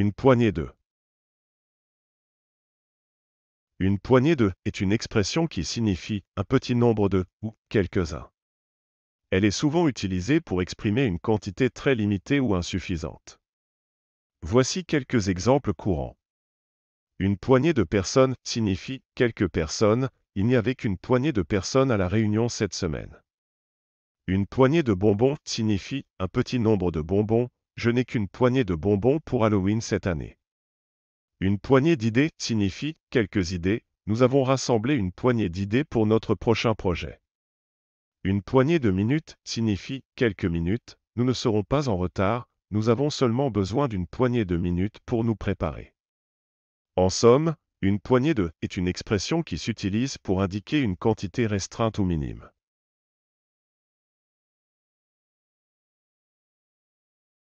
Une poignée de. Une poignée de est une expression qui signifie un petit nombre de ou quelques-uns. Elle est souvent utilisée pour exprimer une quantité très limitée ou insuffisante. Voici quelques exemples courants. Une poignée de personnes signifie quelques personnes, il n'y avait qu'une poignée de personnes à la réunion cette semaine. Une poignée de bonbons signifie un petit nombre de bonbons, je n'ai qu'une poignée de bonbons pour Halloween cette année. Une poignée d'idées signifie quelques idées, nous avons rassemblé une poignée d'idées pour notre prochain projet. Une poignée de minutes signifie quelques minutes, nous ne serons pas en retard, nous avons seulement besoin d'une poignée de minutes pour nous préparer. En somme, une poignée de est une expression qui s'utilise pour indiquer une quantité restreinte ou minime.